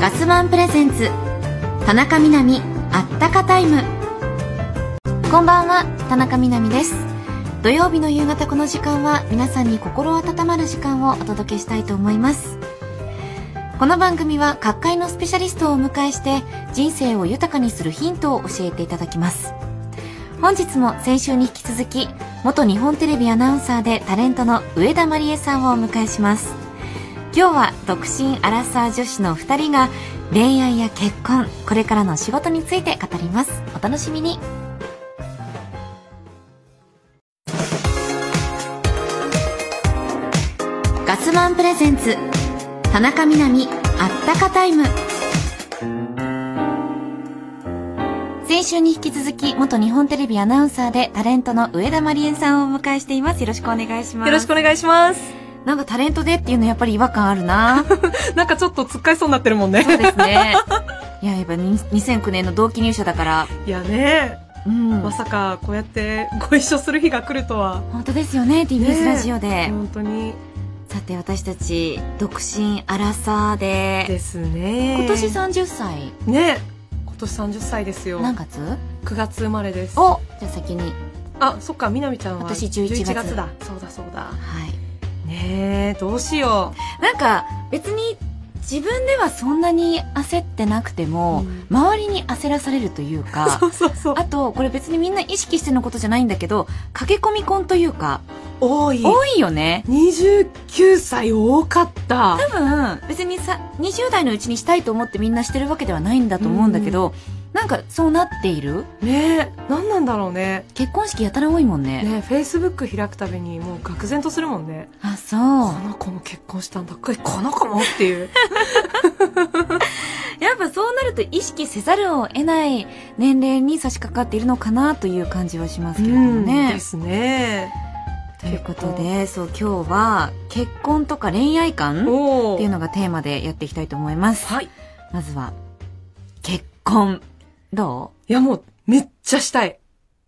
ガスマンプレゼンツ田中みな実あったかタイムこんばんは田中みな実です土曜日の夕方この時間は皆さんに心温まる時間をお届けしたいと思いますこの番組は各界のスペシャリストをお迎えして人生を豊かにするヒントを教えていただきます本日も先週に引き続き元日本テレビアナウンサーでタレントの上田まりえさんをお迎えします今日は独身アラサー女子の2人が恋愛や結婚これからの仕事について語りますお楽しみにガスマンプレゼンツ田中みな実あったかタイム先週に引き続き元日本テレビアナウンサーでタレントの上田まりえさんをお迎えしていますよろしくお願いしますよろしくお願いしますなんかタレントでっていうのやっぱり違和感あるな なんかちょっとつっかえそうになってるもんねそうですねいややっぱ2009年の同期入社だからいやねうん、まさかこうやってご一緒する日が来るとは本当ですよね TBS ラジオで、本当にさて私たち独身アラサーでですね今年30歳ね今年30歳ですよ何月 ?9 月生まれですおじゃあ先にあそっかみなみちゃんは私11月 ,11 月だそうだそうだはいねえどうしようなんか別に自分ではそんなに焦ってなくても、うん、周りに焦らされるというか あとこれ別にみんな意識してのことじゃないんだけど駆け込み婚というか多い多いよね29歳多かった多分別にさ20代のうちにしたいと思ってみんなしてるわけではないんだと思うんだけど、うんなんかそうなっているねえ何なんだろうね結婚式やたら多いもんねねフェイスブック開くたびにもう愕然とするもんねあそうこの子も結婚したんだっけこの子もっていう やっぱそうなると意識せざるを得ない年齢に差し掛かっているのかなという感じはしますけどもね、ですねということでそう今日は結婚とか恋愛観っていうのがテーマでやっていきたいと思います、はい、まずは結婚どういやもう、めっちゃしたい。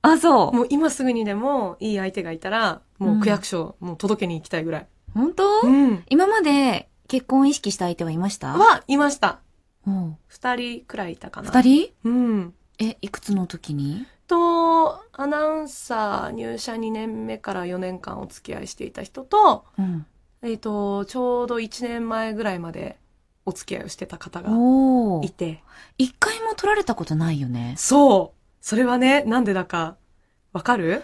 あ、そう。もう今すぐにでもいい相手がいたら、もう区役所、もう届けに行きたいぐらい。本当うん。今まで結婚を意識した相手はいましたは、いました。うん。二人くらいいたかな。二人うん。え、いくつの時にと、アナウンサー入社2年目から4年間お付き合いしていた人と、うん。えっ、と、ちょうど1年前ぐらいまでお付き合いをしてた方がいて。一回も取られたことないよね。そう。それはね、なんでだか、わかる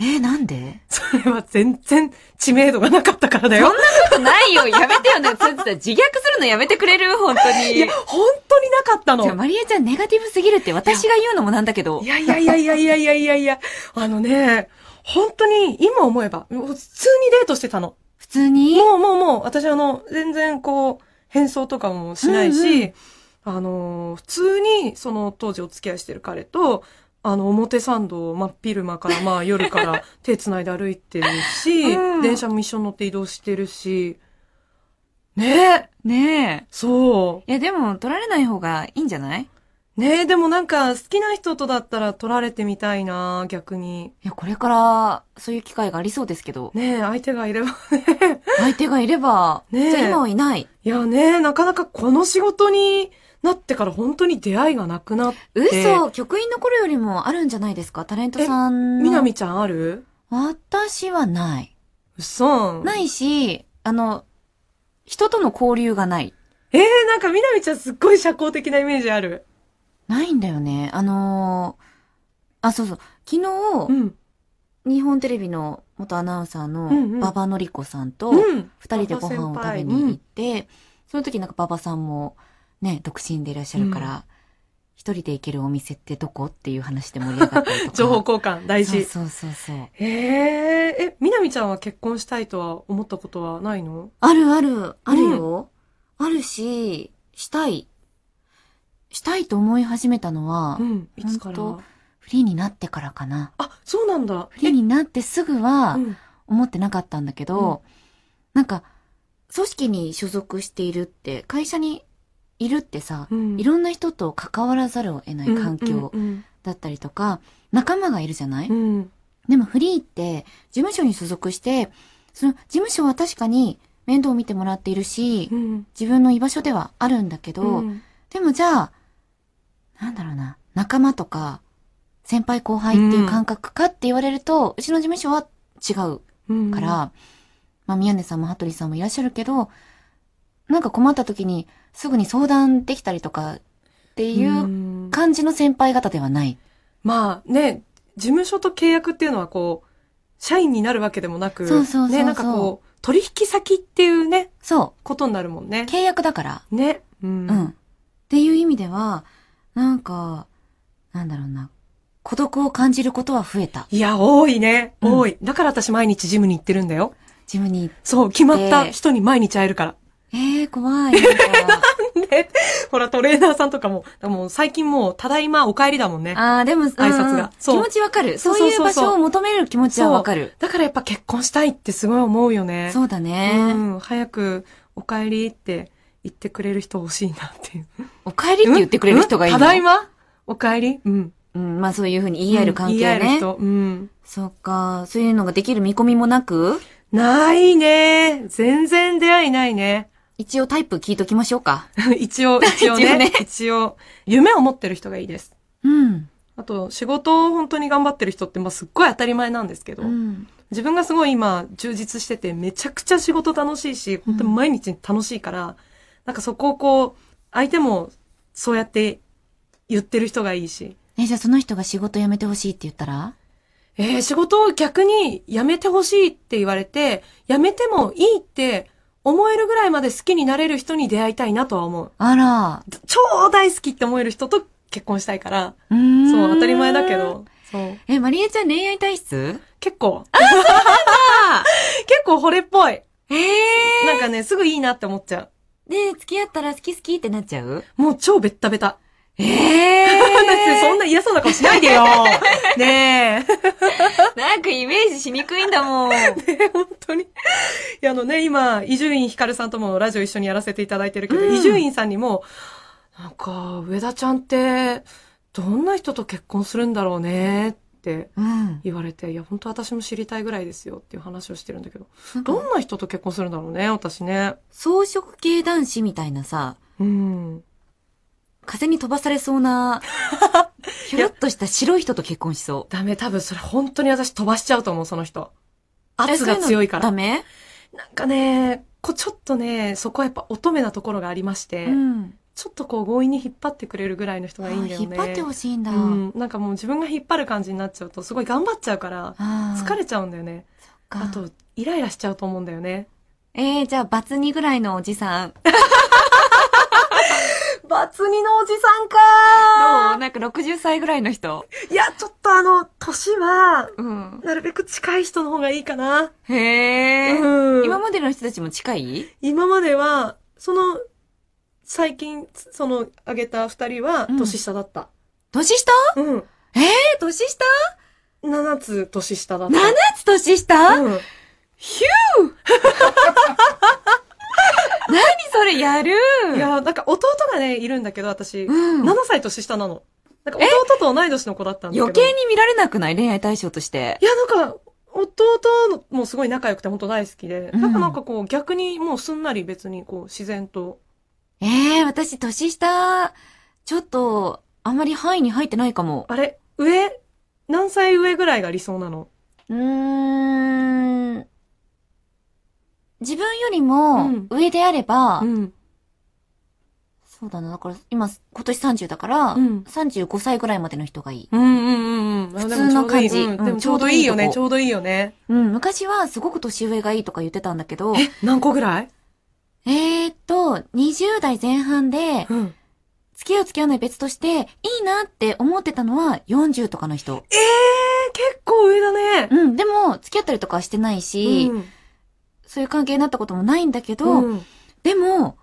えー、なんでそれは全然知名度がなかったからだよ。そんなことないよ。やめてよね。つって自虐するのやめてくれる本当に。いや、本当になかったの。じゃまりえちゃんネガティブすぎるって私が言うのもなんだけど。いやいやいやいやいやいやいやいや。あのね、本当に今思えば、普通にデートしてたの。普通にもうもうもう、私あの、全然こう、変装とかもしないし、うんうん、あの、普通に、その当時お付き合いしてる彼と、あの、表参道、まっ昼間から、まあ、夜から手繋いで歩いてるし、うん、電車も一緒に乗って移動してるし、ねえ。ねえ。そう。いや、でも、取られない方がいいんじゃないねえ、でもなんか、好きな人とだったら撮られてみたいな、逆に。いや、これから、そういう機会がありそうですけど。ねえ、相手がいればね。相手がいれば。ねえ。じゃ今はいない。いやねなかなかこの仕事になってから本当に出会いがなくなって。嘘局員の頃よりもあるんじゃないですかタレントさんみなみちゃんある私はない。嘘ないし、あの、人との交流がない。ええー、なんかみなみちゃんすっごい社交的なイメージある。ないんだよね。あのー、あ、そうそう。昨日、うん日本テレビの元アナウンサーの馬場典子さんと二人でご飯を食べに行って、その時なんか馬場さんもね、独身でいらっしゃるから、一人で行けるお店ってどこっていう話で盛り上がったりとか。情報交換大事。そうそうそうそう。ええー、え、みなみちゃんは結婚したいとは思ったことはないのあるある、あるよ。うん、あるし、したい。したいと思い始めたのは、うん、いつからフリーになってからかな。あ、そうなんだ。フリーになってすぐは、思ってなかったんだけど、うん、なんか、組織に所属しているって、会社にいるってさ、うん、いろんな人と関わらざるを得ない環境だったりとか、仲間がいるじゃない、うん、でもフリーって、事務所に所属して、その事務所は確かに面倒を見てもらっているし、自分の居場所ではあるんだけど、でもじゃあ、なんだろうな、仲間とか、先輩後輩っていう感覚かって言われると、うちの事務所は違うから、うん、まあ、宮根さんも羽鳥さんもいらっしゃるけど、なんか困った時にすぐに相談できたりとかっていう感じの先輩方ではない。まあね、事務所と契約っていうのはこう、社員になるわけでもなく、そうそうそうね、なんかこう、取引先っていうね、そう。ことになるもんね。契約だから。ね。うん。うん、っていう意味では、なんか、なんだろうな、孤独を感じることは増えた。いや、多いね。うん多い。だから私毎日ジムに行ってるんだよ。ジムに。そう、決まった人に毎日会えるから。えー、怖い。なん で、ほら、トレーナーさんとかも、も最近もう、ただいまお帰りだもんね。ああ、でも、挨拶がそう気持ちわかる。そうそういう場所を求める気持ちはわかる。だからやっぱ結婚したいってすごい思うよね。そうだね。うん、早くお帰りって言ってくれる人欲しいなっていう。お帰りって言ってくれる人がいいの、うん、ただいまお帰りうん。うん、まあそういうふうに言い合える関係ね。言い合える人。うん。そっか。そういうのができる見込みもなくないね。全然出会いないね。一応タイプ聞いときましょうか。一応、一応ね。一応ね一応。夢を持ってる人がいいです。うん。あと、仕事を本当に頑張ってる人って、まあ、すっごい当たり前なんですけど、うん、自分がすごい今、充実してて、めちゃくちゃ仕事楽しいし、本当に毎日楽しいから、うんなんかそこをこう、相手もそうやって言ってる人がいいし。え、じゃあその人が仕事辞めてほしいって言ったらえー、仕事を逆に辞めてほしいって言われて、辞めてもいいって思えるぐらいまで好きになれる人に出会いたいなとは思う。あら。超大好きって思える人と結婚したいから。うん。そう、当たり前だけど。そう。え、マリエちゃん恋愛体質結構。あ、そうなんだ 結構惚れっぽい。ええー、なんかね、すぐいいなって思っちゃう。で、付き合ったら好き好きってなっちゃうもう超ベッタベタ。ええー、そんな嫌そうな顔しないでよ。ねえ。なんかイメージしにくいんだもん。ね本当に。いや、あのね、今、伊集院光さんともラジオ一緒にやらせていただいてるけど、伊集院さんにも、なんか、上田ちゃんって、どんな人と結婚するんだろうねっって言われて、うん、いや、本当私も知りたいぐらいですよっていう話をしてるんだけど、どんな人と結婚するんだろうね、私ね。草食系男子みたいなさ、うん。風に飛ばされそうな、ひょろっとした白い人と結婚しそう。ダメ、多分それ本当に私飛ばしちゃうと思う、その人。圧が強いから。ダメなんかね、こちょっとね、そこはやっぱ乙女なところがありまして、うん、ちょっとこう強引に引っ張ってくれるぐらいの人がいいんだよね。引っ張ってほしいんだ、うん、なんかもう自分が引っ張る感じになっちゃうとすごい頑張っちゃうから疲れちゃうんだよね。あとイライラしちゃうと思うんだよね。ええー、じゃあバツ2ぐらいのおじさん。バツ2のおじさんかどうなんか60歳ぐらいの人。いや、ちょっとあの、年は、うん。なるべく近い人の方がいいかな。へえ、うん。今までの人たちも近い今までは、その、最近、その、あげた二人は、年下だった。年下うん。ええー、年下七つ年下だった。七つ年下、うん、ヒュー 何それやるいや、なんか弟がね、いるんだけど、私。うん、7歳年下なの。なんか弟と同い年の子だったんだけど。余計に見られなくない恋愛対象として。いや、なんか、弟もすごい仲良くて本当大好きで、うん、なんかなんかこう逆にもうすんなり別にこう自然とええー、私、年下、ちょっと、あんまり範囲に入ってないかも。あれ上何歳上ぐらいが理想なのうーん。自分よりも上であれば、うん、そうだな、だから今、今年30だから、うん、35歳ぐらいまでの人がいい。うんうんうんうん。普通の感じ。でもちょうどいいよね、ちょうどいいよね。うん、昔はすごく年上がいいとか言ってたんだけど。え、何個ぐらいえー、っと、20代前半で、うん付き合う付き合わない別として、いいなって思ってたのは40とかの人。ええー、結構上だね。うん、でも、付き合ったりとかしてないし、うん、そういう関係になったこともないんだけど、うん、でも、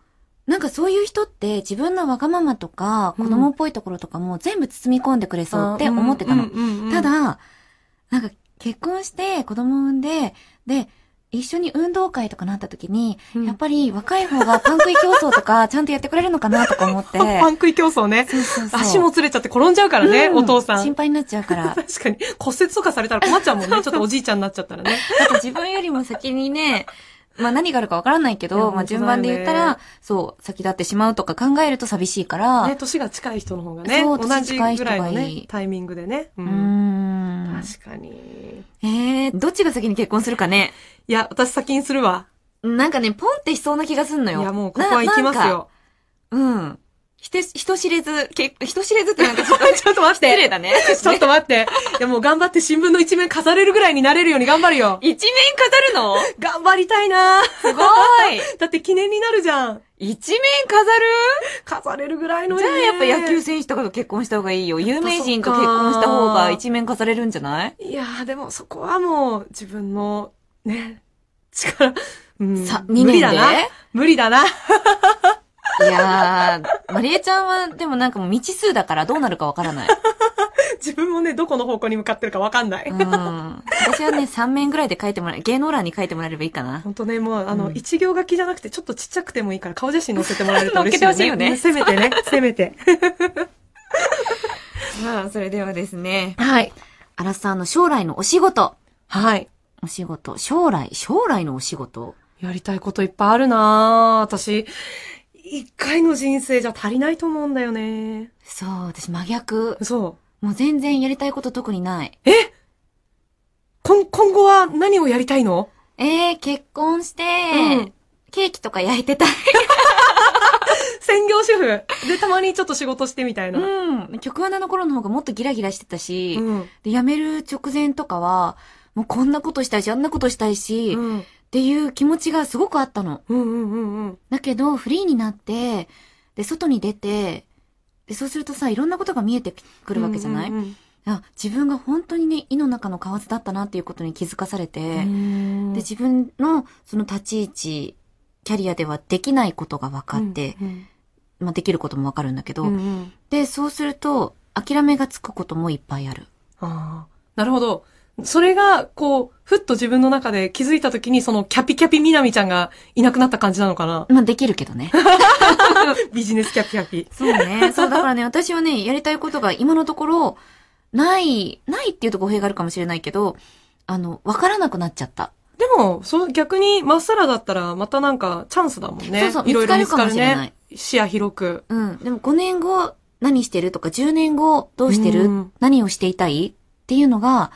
なんかそういう人って自分のわがままとか、子供っぽいところとかも全部包み込んでくれそうって思ってたの。ただ、なんか結婚して子供産んで、で、一緒に運動会とかなった時に、うん、やっぱり若い方がパン食い競争とかちゃんとやってくれるのかなとか思って。パン食い競争ねそうそうそう。足もつれちゃって転んじゃうからね、うん、お父さん。心配になっちゃうから。確かに。骨折とかされたら困っちゃうもんね。ちょっとおじいちゃんになっちゃったらね。だって自分よりも先にね、まあ何があるかわからないけど、ね、まあ順番で言ったら、そう、先立ってしまうとか考えると寂しいから。ね、年が近い人の方がね。そう、年近い人がいい。ね、タイミングでね。うん確かに。ええー、どっちが先に結婚するかね。いや、私先にするわ。なんかね、ポンってしそうな気がすんのよ。いや、もうここは行きますよ。うん。人、人知れず、け、人知れずってなんかちょっと、ちょっと待って。失礼だね。ちょっと待って。いや、もう頑張って新聞の一面飾れるぐらいになれるように頑張るよ。一面飾るの頑張りたいなすごい。だって記念になるじゃん。一面飾る飾れるぐらいのね。じゃあやっぱ野球選手とかと結婚した方がいいよ。有名人と結婚した方が一面飾れるんじゃないいやーでもそこはもう自分のね、力、うん、さ、2年で無理だな。無理だな。いやー、まりえちゃんはでもなんかもう未知数だからどうなるかわからない。自分もね、どこの方向に向かってるかわかんない。うん。私はね、3面ぐらいで書いてもらえ、芸能欄に書いてもらえればいいかな。本当ね、もう、あの、うん、一行書きじゃなくて、ちょっとちっちゃくてもいいから、顔写真載せてもらえると嬉しいよね。載ね、せめてね、せめて。まあ、それではですね。はい。アラさんの将来のお仕事。はい。お仕事。将来、将来のお仕事。やりたいこといっぱいあるな私、一回の人生じゃ足りないと思うんだよね。そう、私真逆。そう。もう全然やりたいこと特にない。え今、今後は何をやりたいのええー、結婚して、うん、ケーキとか焼いてたい。専業主婦。で、たまにちょっと仕事してみたいな。うん。曲穴の頃の方がもっとギラギラしてたし、うん、で、辞める直前とかは、もうこんなことしたいし、あんなことしたいし、うん、っていう気持ちがすごくあったの。うんうんうんうん。だけど、フリーになって、で、外に出て、で、そうするとさ、いろんなことが見えてくるわけじゃない、うんうんうんあ自分が本当にね井の中の蛙だったなっていうことに気づかされてで自分のその立ち位置キャリアではできないことが分かって、うんうん、まあ、できることも分かるんだけど、うんうん、でそうすると諦めがつくこともいっぱいある。あなるほどそれが、こう、ふっと自分の中で気づいた時に、そのキャピキャピみなみちゃんがいなくなった感じなのかなまあ、できるけどね。ビジネスキャピキャピ。そうね。そう、だからね、私はね、やりたいことが今のところ、ない、ないっていうと語弊があるかもしれないけど、あの、わからなくなっちゃった。でも、その逆にまっさらだったら、またなんかチャンスだもんね。そうそう、いろいろ見つかるかもしれない。視野広く。うん。でも5年後何してるとか、10年後どうしてる、何をしていたいっていうのが、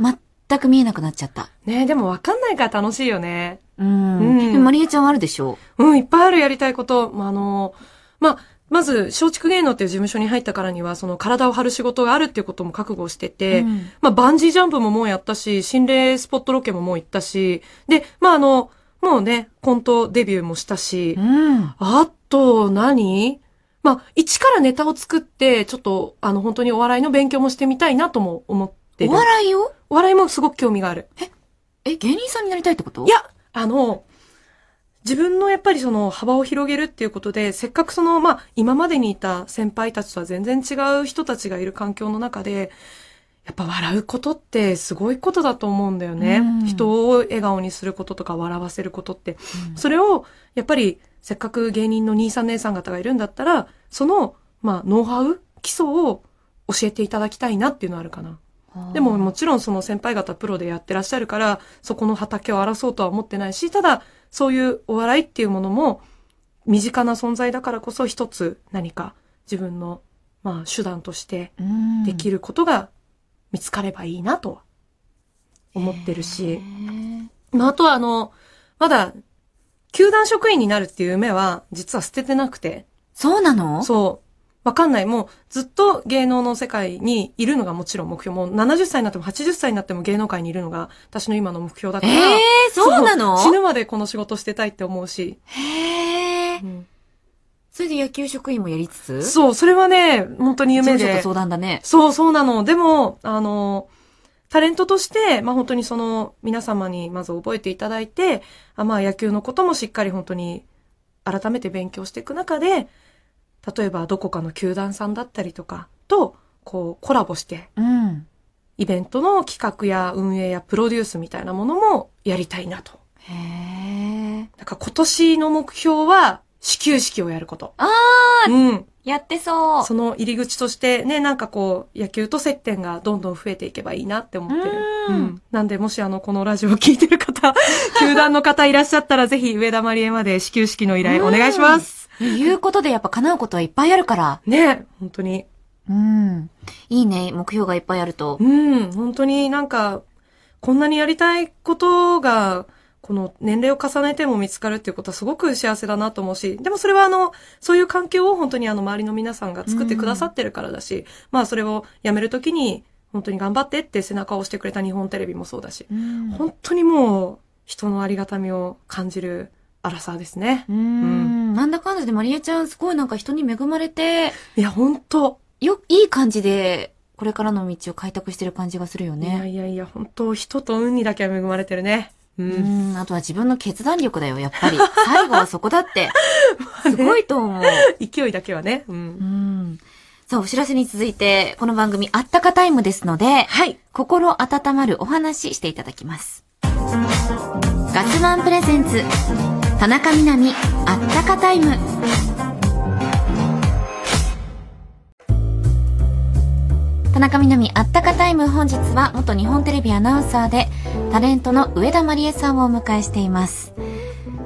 全く見えなくなっちゃった。ねでもわかんないから楽しいよね。うん。うん、マリエちゃんはあるでしょうん、いっぱいあるやりたいこと。まあ、あの、まあ、まず、松竹芸能っていう事務所に入ったからには、その体を張る仕事があるっていうことも覚悟してて、うん、まあ、バンジージャンプももうやったし、心霊スポットロケももう行ったし、で、まあ、あの、もうね、コントデビューもしたし、うん、あと何、まあ、一からネタを作って、ちょっと、あの、本当にお笑いの勉強もしてみたいなとも思ってる。お笑いをお笑いもすごく興味がある。え、え、芸人さんになりたいってこといや、あの、自分のやっぱりその幅を広げるっていうことで、せっかくその、まあ、今までにいた先輩たちとは全然違う人たちがいる環境の中で、やっぱ笑うことってすごいことだと思うんだよね。うん、人を笑顔にすることとか笑わせることって。うん、それを、やっぱり、せっかく芸人の兄さん姉さん方がいるんだったら、その、まあ、ノウハウ基礎を教えていただきたいなっていうのはあるかな。でももちろんその先輩方プロでやってらっしゃるから、そこの畑を争うとは思ってないし、ただ、そういうお笑いっていうものも身近な存在だからこそ一つ何か自分のまあ手段としてできることが見つかればいいなと思ってるし、まあ、あとはあの、まだ球団職員になるっていう夢は実は捨ててなくて。そうなのそう。わかんない。もうずっと芸能の世界にいるのがもちろん目標。もう70歳になっても80歳になっても芸能界にいるのが私の今の目標だから。えー、そうなの死ぬまでこの仕事してたいって思うし。へえ、うん、それで野球職員もやりつつそう、それはね、本当に夢で。と相談だね。そう、そうなの。でも、あの、タレントとして、まあ本当にその皆様にまず覚えていただいて、あまあ野球のこともしっかり本当に改めて勉強していく中で、例えばどこかの球団さんだったりとかと、こう、コラボして、うん、イベントの企画や運営やプロデュースみたいなものもやりたいなと。へえ。なんか今年の目標は、始球式をやること。ああうん。やってそう。その入り口としてね、なんかこう、野球と接点がどんどん増えていけばいいなって思ってる。うん,、うん。なんで、もしあの、このラジオを聞いてる方、球団の方いらっしゃったら、ぜひ、上田まりえまで始球式の依頼お願いします。いうことでやっぱ叶うことはいっぱいあるから。ね、本当に。うん。いいね、目標がいっぱいあると。うん、本当になんか、こんなにやりたいことが、この年齢を重ねても見つかるっていうことはすごく幸せだなと思うし、でもそれはあの、そういう環境を本当にあの周りの皆さんが作ってくださってるからだし、うん、まあそれをやめるときに、本当に頑張ってって背中を押してくれた日本テレビもそうだし、うん、本当にもう人のありがたみを感じる荒さですね。うん、うん、なんだかんだでまりえちゃん、すごいなんか人に恵まれて。いや、ほんと。よ、いい感じで、これからの道を開拓してる感じがするよね。いやいやいや、本当人と運にだけは恵まれてるね。うん、うんあとは自分の決断力だよ、やっぱり。最後はそこだって。すごいと思う。勢いだけはね。うん。うんさあ、お知らせに続いて、この番組、あったかタイムですので、はい。心温まるお話していただきます。ガツマンプレゼンツ。田中みな実あったかタイム田中みな実あったかタイム本日は元日本テレビアナウンサーでタレントの上田まりえさんをお迎えしています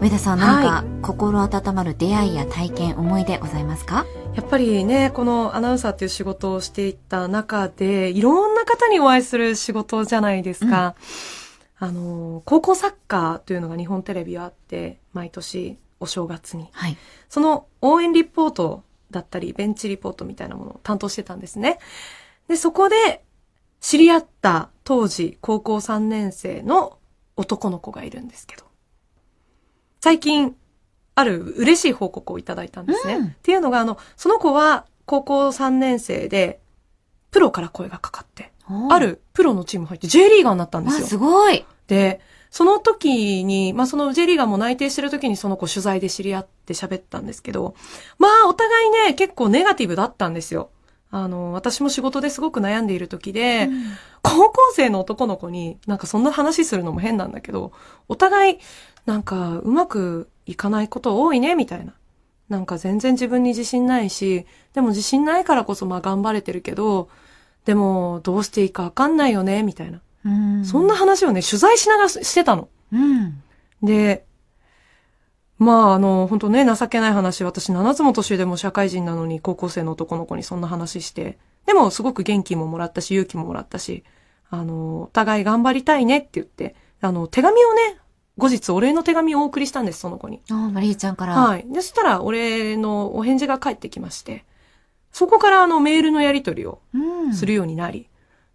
上田さん何か心温まる出会いや体験、はい、思い出ございますかやっぱりね、このアナウンサーっていう仕事をしていった中で、いろんな方にお会いする仕事じゃないですか。うんあの、高校サッカーというのが日本テレビはあって、毎年お正月に。はい、その応援リポートだったり、ベンチリポートみたいなものを担当してたんですね。で、そこで知り合った当時高校3年生の男の子がいるんですけど、最近、ある嬉しい報告をいただいたんですね。うん、っていうのが、あの、その子は高校3年生で、プロから声がかかって、あるプロのチーム入って J リーガーになったんですよ。すごい。で、その時に、まあ、その J リーガーも内定してる時にその子取材で知り合って喋ったんですけど、まあ、お互いね、結構ネガティブだったんですよ。あの、私も仕事ですごく悩んでいる時で、うん、高校生の男の子になんかそんな話するのも変なんだけど、お互いなんかうまくいかないこと多いね、みたいな。なんか全然自分に自信ないし、でも自信ないからこそまあ頑張れてるけど、でも、どうしていいかわかんないよね、みたいな。うん、そんな話をね、取材しながらしてたの。うん、で、まあ、あの、本当ね、情けない話、私7つも年でも社会人なのに、高校生の男の子にそんな話して、でも、すごく元気ももらったし、勇気ももらったし、あの、お互い頑張りたいねって言って、あの、手紙をね、後日お礼の手紙をお送りしたんです、その子に。ああ、マリーちゃんから。はい。で、そしたら、お礼のお返事が返ってきまして、そこからあのメールのやり取りをするようになり、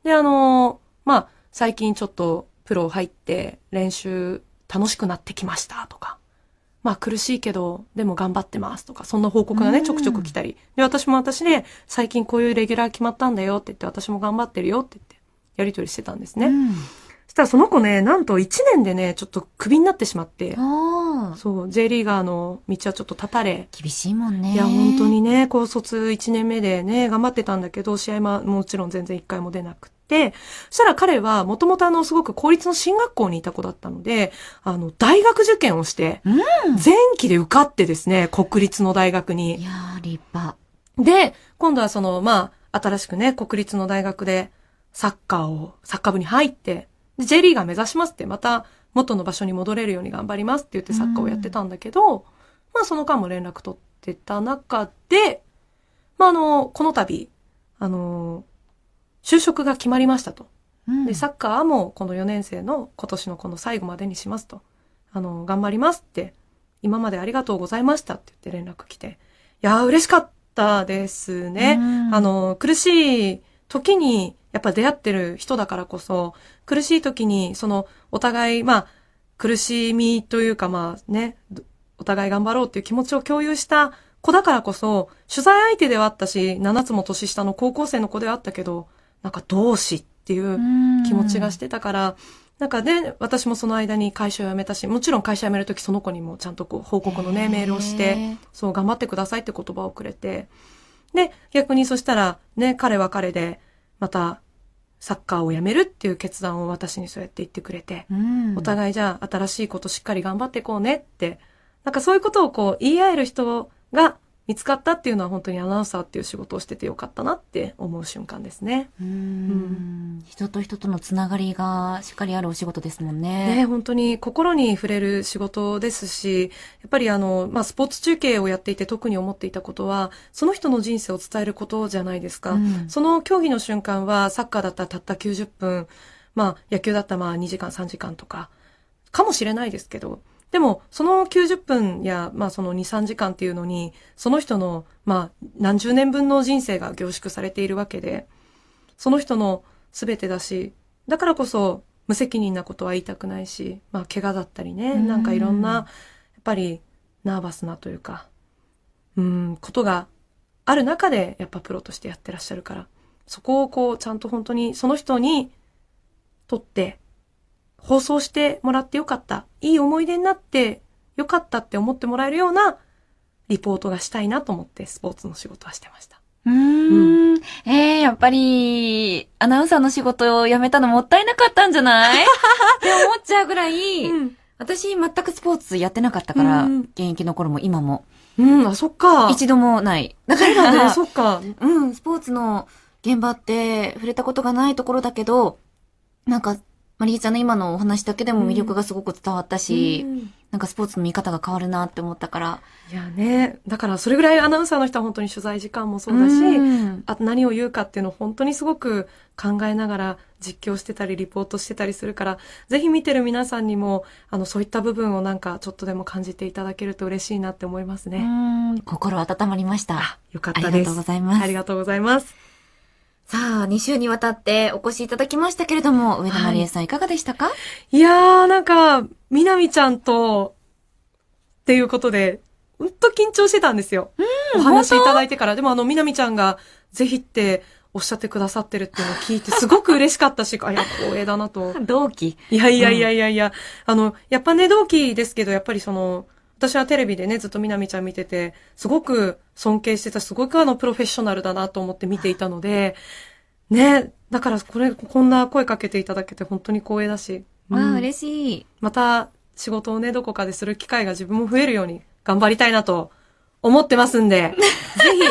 うん、で、あの、まあ、最近ちょっとプロ入って練習楽しくなってきましたとか、まあ苦しいけど、でも頑張ってますとか、そんな報告がね、ちょくちょく来たり。で、私も私で、ね、最近こういうレギュラー決まったんだよって言って、私も頑張ってるよって言って、やり取りしてたんですね。うん、したらその子ね、なんと1年でね、ちょっとクビになってしまって。そう、J リーガーの道はちょっと立たれ。厳しいもんね。いや、本当にね、高卒1年目でね、頑張ってたんだけど、試合ももちろん全然1回も出なくて。て、そしたら彼はもともとあのすごく公立の進学校にいた子だったので、あの大学受験をして、前期で受かってですね、国立の大学に。いやー、立派。で、今度はその、まあ、新しくね、国立の大学でサッカーを、サッカー部に入って、J リーガー目指しますって、また元の場所に戻れるように頑張りますって言ってサッカーをやってたんだけど、うん、まあその間も連絡取ってた中で、まああの、この度、あの、就職が決まりましたと。うん、で、サッカーもこの4年生の今年のこの最後までにしますと。あの、頑張りますって、今までありがとうございましたって言って連絡来て、いやー嬉しかったですね。うん、あの、苦しい時に、やっぱ出会ってる人だからこそ、苦しい時に、その、お互い、まあ、苦しみというか、まあね、お互い頑張ろうっていう気持ちを共有した子だからこそ、取材相手ではあったし、7つも年下の高校生の子ではあったけど、なんか同志っていう気持ちがしてたから、なんかね、私もその間に会社を辞めたし、もちろん会社辞めるときその子にもちゃんとこう報告のね、メールをして、そう頑張ってくださいって言葉をくれて、で、逆にそしたらね、彼は彼で、またサッカーをやめるっていう決断を私にそうやって言ってくれて、うん、お互いじゃあ新しいことしっかり頑張っていこうねって、なんかそういうことをこう言い合える人が見つかったっていうのは本当にアナウンサーっていう仕事をしててよかったなって思う瞬間ですね。うんん人と人とのつながりがしっかりあるお仕事ですもんね。ね本当に心に触れる仕事ですし、やっぱりあの、まあ、スポーツ中継をやっていて特に思っていたことは、その人の人生を伝えることじゃないですか。うん、その競技の瞬間はサッカーだったらたった90分、まあ、野球だったらまあ2時間3時間とか、かもしれないですけど、でも、その90分や、まあその2、3時間っていうのに、その人の、まあ何十年分の人生が凝縮されているわけで、その人の全てだし、だからこそ無責任なことは言いたくないし、まあ怪我だったりね、なんかいろんな、やっぱりナーバスなというか、うん、ことがある中で、やっぱプロとしてやってらっしゃるから、そこをこう、ちゃんと本当にその人にとって放送してもらってよかった、いい思い出になってよかったって思ってもらえるようなリポートがしたいなと思ってスポーツの仕事はしてました。うんうん、ええー、やっぱり、アナウンサーの仕事を辞めたのもったいなかったんじゃない って思っちゃうぐらい、うん、私全くスポーツやってなかったから、うん、現役の頃も今も。うん、あ、そっか。一度もない。だから、そっか。うん、スポーツの現場って触れたことがないところだけど、なんかマリーちゃんの今のお話だけでも魅力がすごく伝わったし、うん、なんかスポーツの見方が変わるなって思ったから。いやね、だからそれぐらいアナウンサーの人は本当に取材時間もそうだし、うん、あと何を言うかっていうのを本当にすごく考えながら実況してたりリポートしてたりするから、ぜひ見てる皆さんにも、あの、そういった部分をなんかちょっとでも感じていただけると嬉しいなって思いますね。心温まりました。よかったです。ありがとうございます。ありがとうございます。さあ、2週にわたってお越しいただきましたけれども、上田まりえさん、い、かがでしたかいやー、なんか、みなみちゃんと、っていうことで、ほんと緊張してたんですよ。うん、お話いただいてから。でもあの、みなみちゃんが、ぜひって、おっしゃってくださってるっていうのを聞いて、すごく嬉しかったし、あ、いや、光栄だなと。同期。いやいやいやいやいや、うん、あの、やっぱね、同期ですけど、やっぱりその、私はテレビでね、ずっとみなみちゃん見てて、すごく尊敬してた、すごくあの、プロフェッショナルだなと思って見ていたので、ね、だからこれ、こんな声かけていただけて本当に光栄だし。うん、ああ、嬉しい。また、仕事をね、どこかでする機会が自分も増えるように頑張りたいなと思ってますんで、ぜ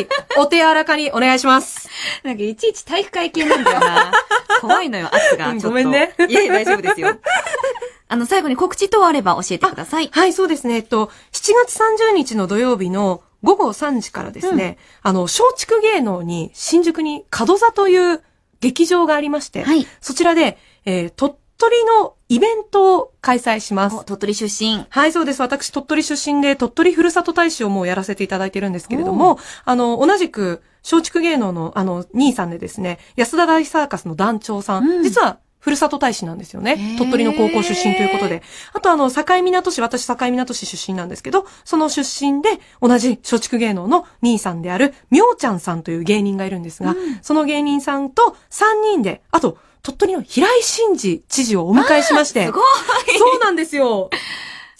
ひ、お手柔らかにお願いします。なんか、いちいち体育会系なんだよな。怖いのよ、圧が。ごめんね。いえ、大丈夫ですよ。あの、最後に告知等あれば教えてください。はい、そうですね。えっと、7月30日の土曜日の午後3時からですね、うん、あの、松竹芸能に、新宿に角座という劇場がありまして、はい、そちらで、えー、鳥取のイベントを開催します。鳥取出身。はい、そうです。私、鳥取出身で、鳥取ふるさと大使をもうやらせていただいてるんですけれども、あの、同じく、松竹芸能の、あの、兄さんでですね、安田大サーカスの団長さん、うん、実は、ふるさと大使なんですよね。鳥取の高校出身ということで。あとあの、境港市、私境港市出身なんですけど、その出身で、同じ松畜芸能の兄さんである、みょうちゃんさんという芸人がいるんですが、うん、その芸人さんと3人で、あと、鳥取の平井真治知事をお迎えしまして。すごいそうなんですよ。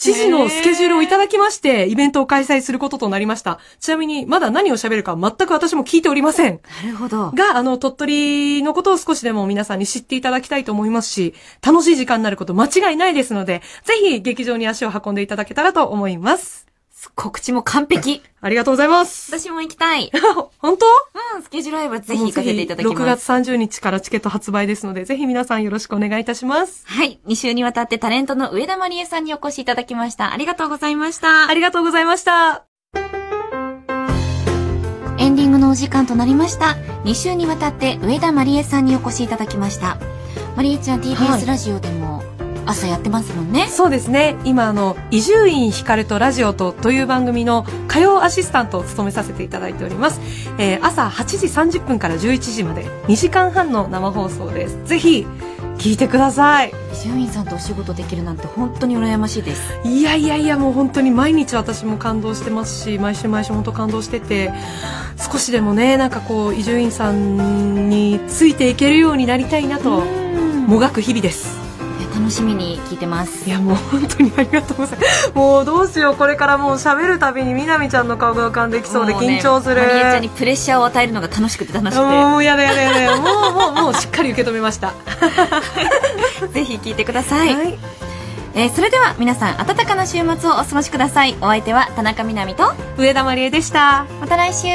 知事のスケジュールをいただきまして、イベントを開催することとなりました。ちなみに、まだ何を喋るか全く私も聞いておりません。なるほど。が、あの、鳥取のことを少しでも皆さんに知っていただきたいと思いますし、楽しい時間になること間違いないですので、ぜひ劇場に足を運んでいただけたらと思います。告知も完璧。ありがとうございます。私も行きたい。本当うん、スケジュールイブはぜひ行かせていただきます。6月30日からチケット発売ですので、ぜひ皆さんよろしくお願いいたします。はい。2週にわたってタレントの上田まりえさんにお越しいただきました。ありがとうございました。ありがとうございました。エンディングのお時間となりました。2週にわたって上田まりえさんにお越しいただきました。まりえちゃん TBS ラジオでも、はい、朝やってますもんねそうですね今あの伊集院光とラジオとという番組の火曜アシスタントを務めさせていただいております、えー、朝8時30分から11時まで2時間半の生放送ですぜひ聞いてください伊集院さんとお仕事できるなんて本当に羨ましいですいやいやいやもう本当に毎日私も感動してますし毎週毎週本当感動してて少しでもねなんかこう伊集院さんについていけるようになりたいなともがく日々です楽しみに聞いてますいやもう本当にありがとうございますもうどうしようこれからもう喋るたびにみなみちゃんの顔が浮かんできそうで緊張する、ね、マリちゃんにプレッシャーを与えるのが楽しくて楽しくてもうやだやだやだもうもうもうしっかり受け止めました ぜひ聞いてください、はい、えー、それでは皆さん暖かな週末をお過ごしくださいお相手は田中みな実と上田まりえでしたまた来週